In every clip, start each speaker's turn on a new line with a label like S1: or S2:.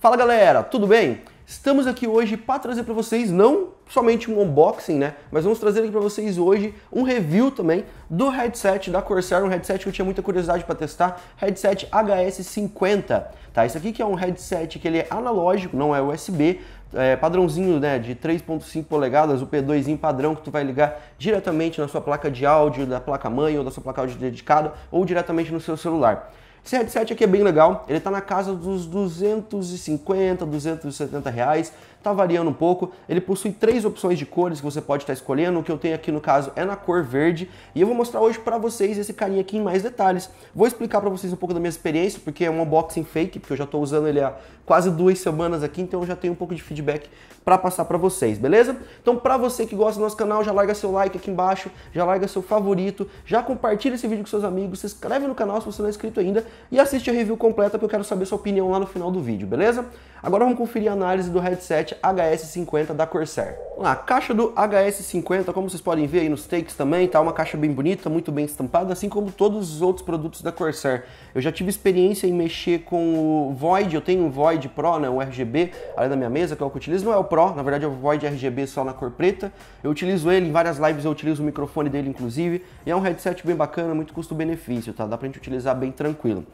S1: Fala galera, tudo bem? Estamos aqui hoje para trazer para vocês não somente um unboxing, né? Mas vamos trazer aqui para vocês hoje um review também do headset da Corsair, um headset que eu tinha muita curiosidade para testar, headset HS50, tá? Esse aqui que é um headset que ele é analógico, não é USB, é, padrãozinho né, de 3.5 polegadas, o P2 padrão que tu vai ligar diretamente na sua placa de áudio, da placa mãe ou da sua placa áudio dedicada ou diretamente no seu celular. Esse headset aqui é bem legal, ele tá na casa dos 250, 270 reais, tá variando um pouco. Ele possui três opções de cores que você pode estar tá escolhendo, o que eu tenho aqui no caso é na cor verde, e eu vou mostrar hoje para vocês esse carinha aqui em mais detalhes. Vou explicar para vocês um pouco da minha experiência, porque é um unboxing fake, porque eu já tô usando ele há quase duas semanas aqui, então eu já tenho um pouco de feedback para passar para vocês, beleza? Então para você que gosta do nosso canal, já larga seu like aqui embaixo, já larga seu favorito, já compartilha esse vídeo com seus amigos, se inscreve no canal se você não é inscrito ainda, e assiste a review completa que eu quero saber sua opinião lá no final do vídeo, beleza? Agora vamos conferir a análise do headset HS50 da Corsair. a caixa do HS50, como vocês podem ver aí nos takes também, tá uma caixa bem bonita, muito bem estampada, assim como todos os outros produtos da Corsair. Eu já tive experiência em mexer com o Void, eu tenho um Void Pro, né, um RGB, além da minha mesa, que é o que eu utilizo, não é o Pro, na verdade é o Void RGB só na cor preta. Eu utilizo ele em várias lives, eu utilizo o microfone dele inclusive, e é um headset bem bacana, muito custo-benefício, tá? Dá pra gente utilizar bem tranquilo.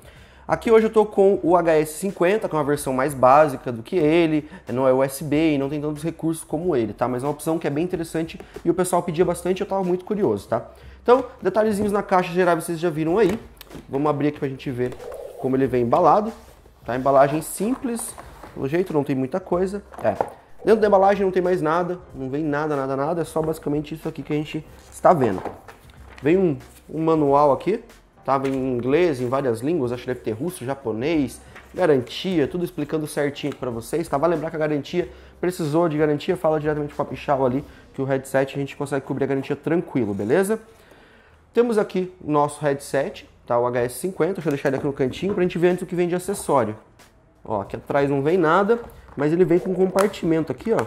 S1: Aqui hoje eu estou com o HS50, que é uma versão mais básica do que ele, não é USB e não tem tantos recursos como ele, tá? Mas é uma opção que é bem interessante e o pessoal pedia bastante, eu estava muito curioso, tá? Então, detalhezinhos na caixa geral vocês já viram aí. Vamos abrir aqui para a gente ver como ele vem embalado. Tá? Embalagem simples, pelo jeito não tem muita coisa. É. Dentro da embalagem não tem mais nada, não vem nada, nada, nada, é só basicamente isso aqui que a gente está vendo. Vem um, um manual aqui, Tava em inglês, em várias línguas, acho que deve ter russo, japonês, garantia, tudo explicando certinho para vocês, tá? Vai lembrar que a garantia, precisou de garantia, fala diretamente com a Pichau ali, que o headset a gente consegue cobrir a garantia tranquilo, beleza? Temos aqui o nosso headset, tá? O HS50, deixa eu deixar ele aqui no cantinho pra gente ver antes o que vem de acessório. Ó, aqui atrás não vem nada, mas ele vem com um compartimento aqui, ó.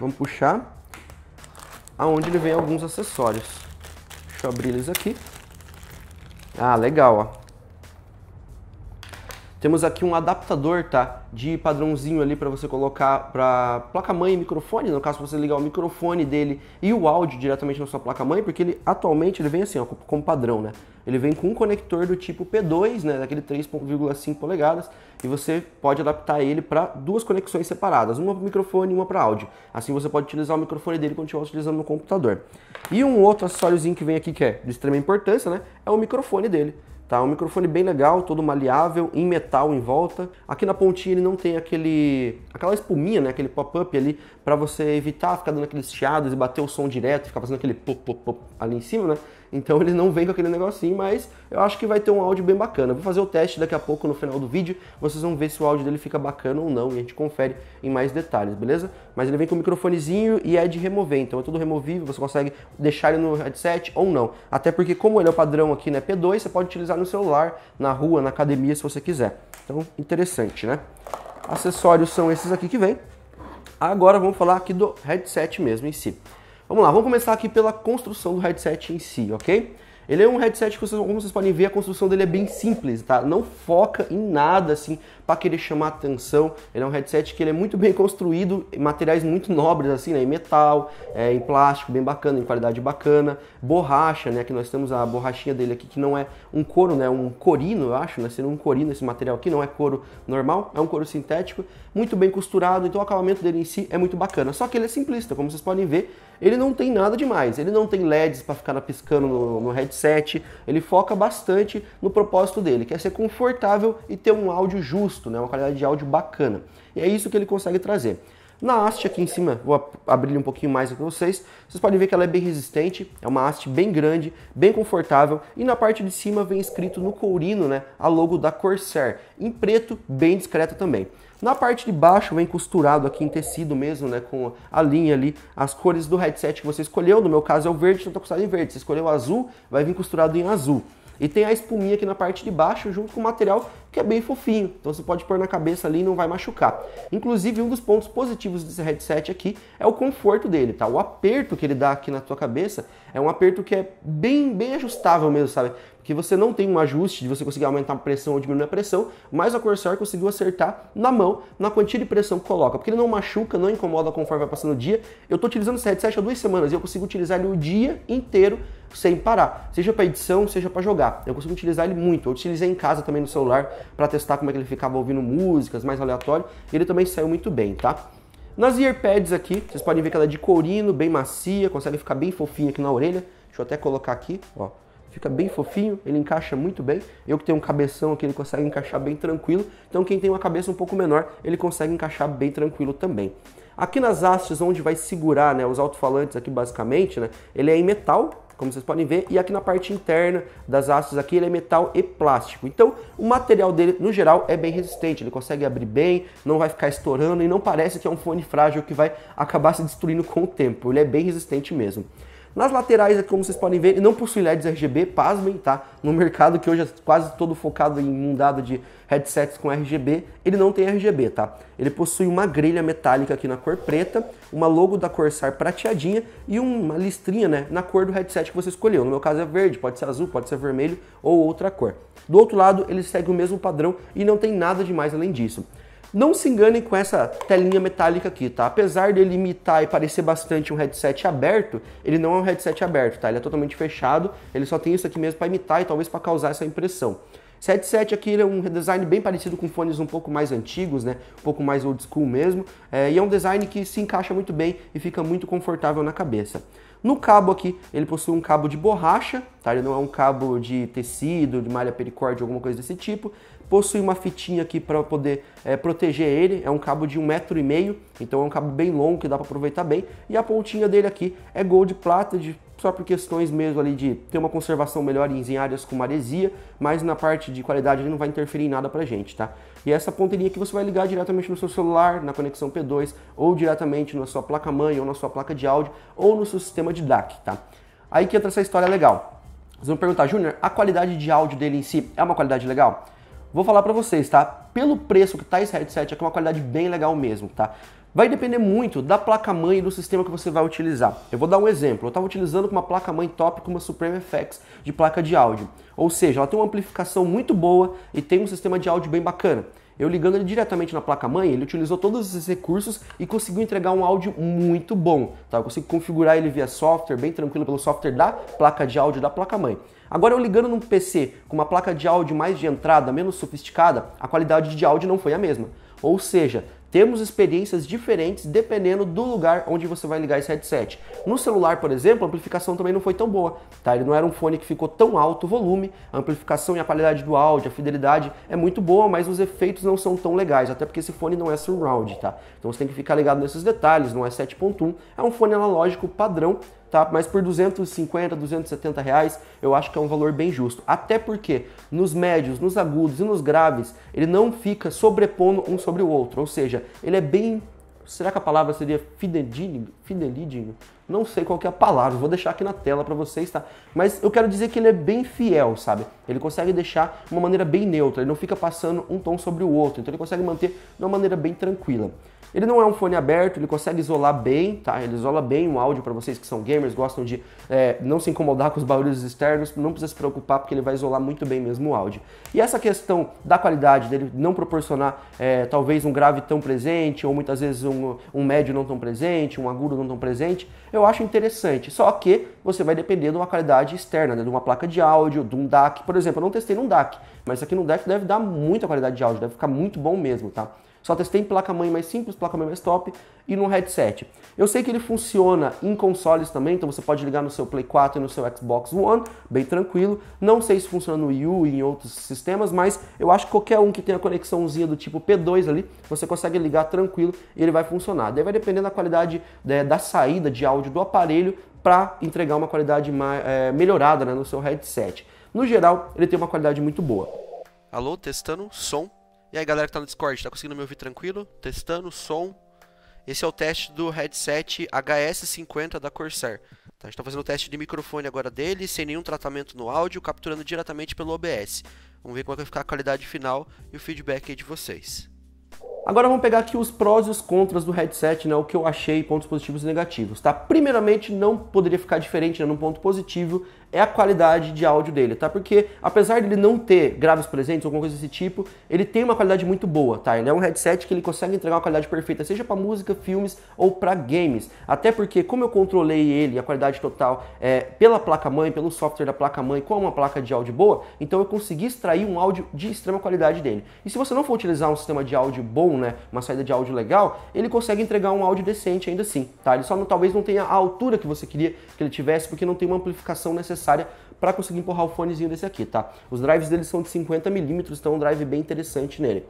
S1: Vamos puxar. Aonde ele vem alguns acessórios. Deixa eu abrir eles aqui. Ah, legal, ó. Temos aqui um adaptador, tá? De padrãozinho ali para você colocar para placa-mãe e microfone, no caso você ligar o microfone dele e o áudio diretamente na sua placa-mãe, porque ele atualmente ele vem assim, ó, como padrão, né? Ele vem com um conector do tipo P2, né, daquele 3.5 polegadas, e você pode adaptar ele para duas conexões separadas, uma para microfone e uma para áudio. Assim você pode utilizar o microfone dele quando estiver utilizando no computador. E um outro acessóriozinho que vem aqui que é de extrema importância, né, é o microfone dele. Tá? Um microfone bem legal, todo maleável, em metal em volta. Aqui na pontinha ele não tem aquele aquela espuminha, né? aquele pop-up ali, para você evitar ficar dando aqueles chiados e bater o som direto, ficar fazendo aquele pop, pop, pop ali em cima, né? Então ele não vem com aquele negocinho, mas eu acho que vai ter um áudio bem bacana. Vou fazer o teste daqui a pouco no final do vídeo, vocês vão ver se o áudio dele fica bacana ou não e a gente confere em mais detalhes, beleza? Mas ele vem com o microfonezinho e é de remover, então é tudo removível, você consegue deixar ele no headset ou não. Até porque como ele é o padrão aqui, né, P2, você pode utilizar no celular, na rua, na academia, se você quiser. Então, interessante, né? Acessórios são esses aqui que vem. Agora vamos falar aqui do headset mesmo em si. Vamos lá, vamos começar aqui pela construção do headset em si, ok? Ele é um headset que, vocês, como vocês podem ver, a construção dele é bem simples, tá? Não foca em nada, assim, para querer chamar atenção. Ele é um headset que ele é muito bem construído, em materiais muito nobres, assim, né? Em metal, é, em plástico, bem bacana, em qualidade bacana. Borracha, né? Que nós temos a borrachinha dele aqui, que não é um couro, né? Um corino, eu acho, né? Sendo um corino esse material aqui, não é couro normal, é um couro sintético. Muito bem costurado, então o acabamento dele em si é muito bacana. Só que ele é simplista, como vocês podem ver, ele não tem nada demais. Ele não tem LEDs para ficar piscando no, no headset 7. ele foca bastante no propósito dele, que é ser confortável e ter um áudio justo, né? uma qualidade de áudio bacana. E é isso que ele consegue trazer. Na haste aqui em cima, vou abrir um pouquinho mais para vocês, vocês podem ver que ela é bem resistente, é uma haste bem grande, bem confortável e na parte de cima vem escrito no courino né, a logo da Corsair, em preto, bem discreta também. Na parte de baixo vem costurado aqui em tecido mesmo, né? Com a linha ali, as cores do headset que você escolheu. No meu caso é o verde, então tá costurado em verde. Se escolheu azul, vai vir costurado em azul. E tem a espuminha aqui na parte de baixo, junto com o material que é bem fofinho. Então você pode pôr na cabeça ali e não vai machucar. Inclusive, um dos pontos positivos desse headset aqui é o conforto dele, tá? O aperto que ele dá aqui na tua cabeça é um aperto que é bem, bem ajustável mesmo, sabe? Porque você não tem um ajuste de você conseguir aumentar a pressão ou diminuir a pressão, mas a Corsair conseguiu acertar na mão, na quantia de pressão que coloca. Porque ele não machuca, não incomoda conforme vai passando o dia. Eu estou utilizando esse headset há duas semanas e eu consigo utilizar ele o dia inteiro sem parar, seja para edição, seja para jogar. Eu consigo utilizar ele muito. Eu utilizei em casa também no celular para testar como é que ele ficava ouvindo músicas mais aleatório. Ele também saiu muito bem, tá? Nas earpads aqui, vocês podem ver que ela é de corino bem macia, consegue ficar bem fofinha aqui na orelha. Deixa eu até colocar aqui, ó. Fica bem fofinho, ele encaixa muito bem. Eu que tenho um cabeção aqui, ele consegue encaixar bem tranquilo. Então quem tem uma cabeça um pouco menor, ele consegue encaixar bem tranquilo também. Aqui nas hastes, onde vai segurar né, os alto-falantes aqui basicamente, né, ele é em metal, como vocês podem ver, e aqui na parte interna das hastes aqui ele é metal e plástico. Então o material dele, no geral, é bem resistente, ele consegue abrir bem, não vai ficar estourando e não parece que é um fone frágil que vai acabar se destruindo com o tempo, ele é bem resistente mesmo. Nas laterais aqui, é como vocês podem ver, ele não possui LEDs RGB, pasmem, tá? No mercado que hoje é quase todo focado em inundado de headsets com RGB, ele não tem RGB, tá? Ele possui uma grelha metálica aqui na cor preta, uma logo da Corsair prateadinha e uma listrinha, né, na cor do headset que você escolheu. No meu caso é verde, pode ser azul, pode ser vermelho ou outra cor. Do outro lado, ele segue o mesmo padrão e não tem nada de mais além disso. Não se enganem com essa telinha metálica aqui, tá? Apesar dele imitar e parecer bastante um headset aberto, ele não é um headset aberto, tá? Ele é totalmente fechado, ele só tem isso aqui mesmo para imitar e talvez para causar essa impressão. 77 aqui é um design bem parecido com fones um pouco mais antigos, né? Um pouco mais old school mesmo. É, e é um design que se encaixa muito bem e fica muito confortável na cabeça. No cabo aqui, ele possui um cabo de borracha, tá? Ele não é um cabo de tecido, de malha pericórdia, alguma coisa desse tipo possui uma fitinha aqui para poder é, proteger ele, é um cabo de um metro e meio, então é um cabo bem longo que dá para aproveitar bem, e a pontinha dele aqui é gold plata, de, só por questões mesmo ali de ter uma conservação melhor em áreas com maresia, mas na parte de qualidade ele não vai interferir em nada pra gente, tá? E essa ponteirinha que você vai ligar diretamente no seu celular, na conexão P2, ou diretamente na sua placa-mãe, ou na sua placa de áudio, ou no seu sistema de DAC, tá? Aí que entra essa história legal. Vocês vão perguntar, Júnior, a qualidade de áudio dele em si é uma qualidade legal? Vou falar para vocês, tá? Pelo preço que tá esse headset, é que é uma qualidade bem legal mesmo, tá? Vai depender muito da placa-mãe e do sistema que você vai utilizar. Eu vou dar um exemplo. Eu estava utilizando com uma placa-mãe top com uma Supreme FX de placa de áudio. Ou seja, ela tem uma amplificação muito boa e tem um sistema de áudio bem bacana. Eu ligando ele diretamente na placa-mãe, ele utilizou todos esses recursos e conseguiu entregar um áudio muito bom. Tá? Eu consigo configurar ele via software, bem tranquilo pelo software da placa de áudio da placa-mãe. Agora eu ligando num PC com uma placa de áudio mais de entrada, menos sofisticada, a qualidade de áudio não foi a mesma. Ou seja, temos experiências diferentes dependendo do lugar onde você vai ligar esse headset. No celular, por exemplo, a amplificação também não foi tão boa, tá? Ele não era um fone que ficou tão alto o volume, a amplificação e a qualidade do áudio, a fidelidade é muito boa, mas os efeitos não são tão legais, até porque esse fone não é surround, tá? Então você tem que ficar ligado nesses detalhes, não é 7.1, é um fone analógico padrão tá? Mas por 250, 270 reais, eu acho que é um valor bem justo. Até porque nos médios, nos agudos e nos graves, ele não fica sobrepondo um sobre o outro. Ou seja, ele é bem. Será que a palavra seria fidedigno? Fidedigno? não sei qual é a palavra, vou deixar aqui na tela para vocês, tá? Mas eu quero dizer que ele é bem fiel, sabe? Ele consegue deixar uma maneira bem neutra, ele não fica passando um tom sobre o outro, então ele consegue manter de uma maneira bem tranquila. Ele não é um fone aberto, ele consegue isolar bem, tá? Ele isola bem o áudio para vocês que são gamers, gostam de é, não se incomodar com os barulhos externos, não precisa se preocupar porque ele vai isolar muito bem mesmo o áudio. E essa questão da qualidade dele não proporcionar é, talvez um grave tão presente, ou muitas vezes um, um médio não tão presente, um agudo não tão presente, eu acho interessante. Só que você vai depender de uma qualidade externa, né? de uma placa de áudio, de um DAC. Por exemplo, eu não testei num DAC, mas isso aqui no DAC deve dar muita qualidade de áudio, deve ficar muito bom mesmo, tá? Só testei em placa-mãe mais simples, placa-mãe mais top e no headset. Eu sei que ele funciona em consoles também, então você pode ligar no seu Play 4 e no seu Xbox One, bem tranquilo. Não sei se funciona no Wii U e em outros sistemas, mas eu acho que qualquer um que tenha conexãozinha do tipo P2 ali, você consegue ligar tranquilo e ele vai funcionar. Daí vai depender da qualidade né, da saída de áudio do aparelho para entregar uma qualidade mais, é, melhorada né, no seu headset. No geral, ele tem uma qualidade muito boa. Alô, testando som. E aí, galera que tá no Discord, tá conseguindo me ouvir tranquilo? Testando som. Esse é o teste do headset HS50 da Corsair. Tá, a gente tá fazendo o teste de microfone agora dele, sem nenhum tratamento no áudio, capturando diretamente pelo OBS. Vamos ver como é que vai ficar a qualidade final e o feedback aí de vocês. Agora vamos pegar aqui os prós e os contras do headset, né? O que eu achei, pontos positivos e negativos, tá? Primeiramente, não poderia ficar diferente, né? Num ponto positivo é a qualidade de áudio dele, tá? Porque apesar dele não ter graves presentes ou alguma coisa desse tipo, ele tem uma qualidade muito boa, tá? Ele é um headset que ele consegue entregar uma qualidade perfeita, seja para música, filmes ou para games. Até porque como eu controlei ele, a qualidade total é pela placa mãe, pelo software da placa mãe, com uma placa de áudio boa, então eu consegui extrair um áudio de extrema qualidade dele. E se você não for utilizar um sistema de áudio bom, né, uma saída de áudio legal, ele consegue entregar um áudio decente ainda assim, tá? Ele só não, talvez não tenha a altura que você queria que ele tivesse, porque não tem uma amplificação necessária para conseguir empurrar o fonezinho desse aqui, tá? Os drives dele são de 50 milímetros, então é um drive bem interessante nele.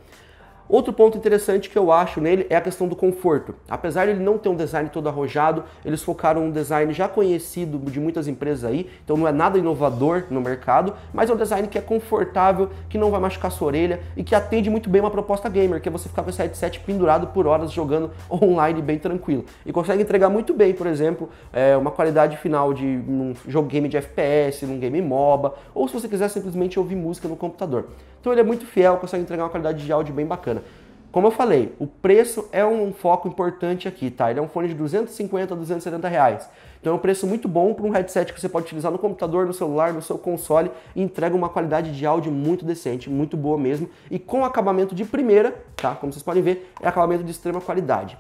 S1: Outro ponto interessante que eu acho nele é a questão do conforto. Apesar de ele não ter um design todo arrojado, eles focaram um design já conhecido de muitas empresas aí, então não é nada inovador no mercado, mas é um design que é confortável, que não vai machucar sua orelha e que atende muito bem uma proposta gamer, que é você ficar com esse headset pendurado por horas jogando online bem tranquilo. E consegue entregar muito bem, por exemplo, é, uma qualidade final de um jogo game de FPS, num game MOBA, ou se você quiser simplesmente ouvir música no computador. Então ele é muito fiel, consegue entregar uma qualidade de áudio bem bacana. Como eu falei, o preço é um foco importante aqui, tá? Ele é um fone de 250 a 270 reais. Então é um preço muito bom para um headset que você pode utilizar no computador, no celular, no seu console e entrega uma qualidade de áudio muito decente, muito boa mesmo e com acabamento de primeira, tá? Como vocês podem ver, é acabamento de extrema qualidade.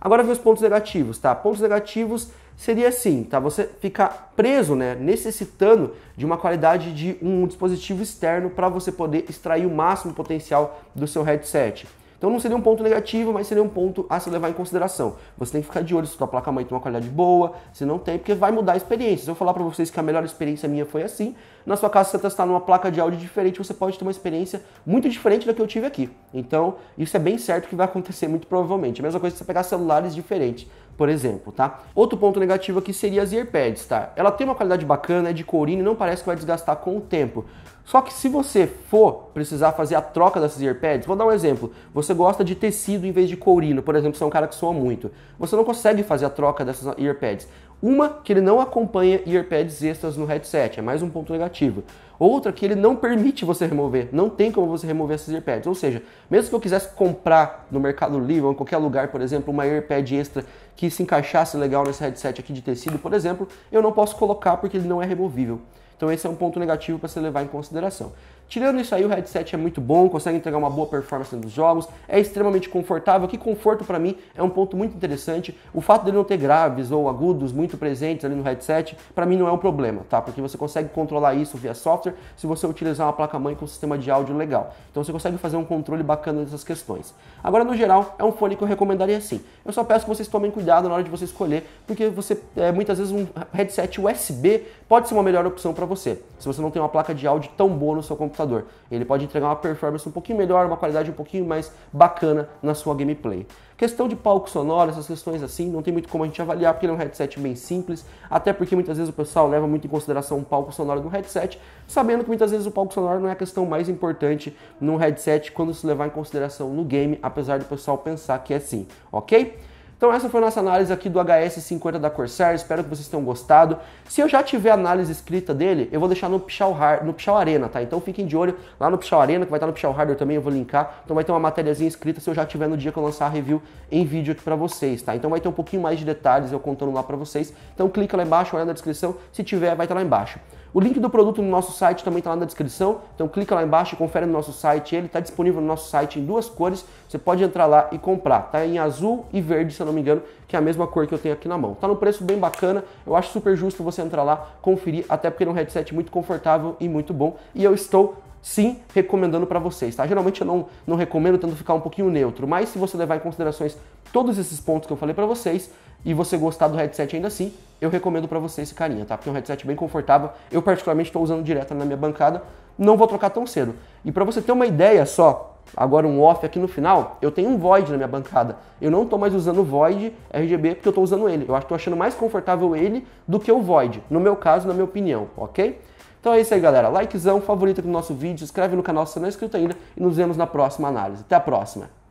S1: Agora vem os pontos negativos, tá? Pontos negativos seria assim, tá? Você ficar preso, né, necessitando de uma qualidade de um dispositivo externo para você poder extrair o máximo potencial do seu headset. Então não seria um ponto negativo, mas seria um ponto a se levar em consideração. Você tem que ficar de olho se sua placa-mãe tem uma qualidade boa, se não tem, porque vai mudar a experiência. Se eu falar para vocês que a melhor experiência minha foi assim, na sua casa você testar numa placa de áudio diferente, você pode ter uma experiência muito diferente da que eu tive aqui. Então, isso é bem certo que vai acontecer muito provavelmente. A mesma coisa se você pegar celulares diferentes por exemplo, tá? Outro ponto negativo aqui seria as earpads, tá? Ela tem uma qualidade bacana, é de couro e não parece que vai desgastar com o tempo. Só que se você for precisar fazer a troca dessas earpads, vou dar um exemplo. Você gosta de tecido em vez de corino, por exemplo, você é um cara que soa muito. Você não consegue fazer a troca dessas earpads. Uma que ele não acompanha earpads extras no headset, é mais um ponto negativo. Outra que ele não permite você remover, não tem como você remover esses airpads. Ou seja, mesmo que eu quisesse comprar no Mercado Livre ou em qualquer lugar, por exemplo, uma airpad extra que se encaixasse legal nesse headset aqui de tecido, por exemplo, eu não posso colocar porque ele não é removível. Então esse é um ponto negativo para se levar em consideração. Tirando isso aí, o headset é muito bom, consegue entregar uma boa performance nos jogos, é extremamente confortável. Que conforto para mim é um ponto muito interessante. O fato dele não ter graves ou agudos muito presentes ali no headset, para mim não é um problema, tá? Porque você consegue controlar isso via software se você utilizar uma placa-mãe com sistema de áudio legal. Então você consegue fazer um controle bacana dessas questões. Agora, no geral, é um fone que eu recomendaria sim. Eu só peço que vocês tomem cuidado na hora de você escolher, porque você é, muitas vezes um headset USB pode ser uma melhor opção para você você. Se você não tem uma placa de áudio tão boa no seu computador, ele pode entregar uma performance um pouquinho melhor, uma qualidade um pouquinho mais bacana na sua gameplay. Questão de palco sonoro, essas questões assim, não tem muito como a gente avaliar, porque ele é um headset bem simples, até porque muitas vezes o pessoal leva muito em consideração o palco sonoro do headset, sabendo que muitas vezes o palco sonoro não é a questão mais importante num headset quando se levar em consideração no game, apesar do pessoal pensar que é sim, ok? Então essa foi a nossa análise aqui do HS50 da Corsair, espero que vocês tenham gostado. Se eu já tiver análise escrita dele, eu vou deixar no Pichal, Hard, no Pichal Arena, tá? Então fiquem de olho lá no Pichal Arena, que vai estar no Pichal Hardware também, eu vou linkar. Então vai ter uma matériazinha escrita se eu já tiver no dia que eu lançar a review em vídeo aqui pra vocês, tá? Então vai ter um pouquinho mais de detalhes eu contando lá pra vocês. Então clica lá embaixo, olha na descrição, se tiver vai estar lá embaixo. O link do produto no nosso site também está lá na descrição, então clica lá embaixo e confere no nosso site. Ele está disponível no nosso site em duas cores, você pode entrar lá e comprar. Está em azul e verde, se eu não me engano, que é a mesma cor que eu tenho aqui na mão. Está no preço bem bacana, eu acho super justo você entrar lá, conferir, até porque é um headset muito confortável e muito bom. E eu estou sim recomendando para vocês, tá? Geralmente eu não, não recomendo, tento ficar um pouquinho neutro, mas se você levar em considerações todos esses pontos que eu falei para vocês e você gostar do headset ainda assim, eu recomendo para você esse carinha, tá? Porque é um headset bem confortável. Eu particularmente estou usando direto na minha bancada, não vou trocar tão cedo. E para você ter uma ideia só, agora um off aqui no final, eu tenho um Void na minha bancada. Eu não estou mais usando o Void RGB porque eu estou usando ele. Eu acho que tô achando mais confortável ele do que o Void, no meu caso, na minha opinião, ok? Então é isso aí, galera. Likezão, favorito aqui no nosso vídeo, se inscreve no canal se não é inscrito ainda e nos vemos na próxima análise. Até a próxima!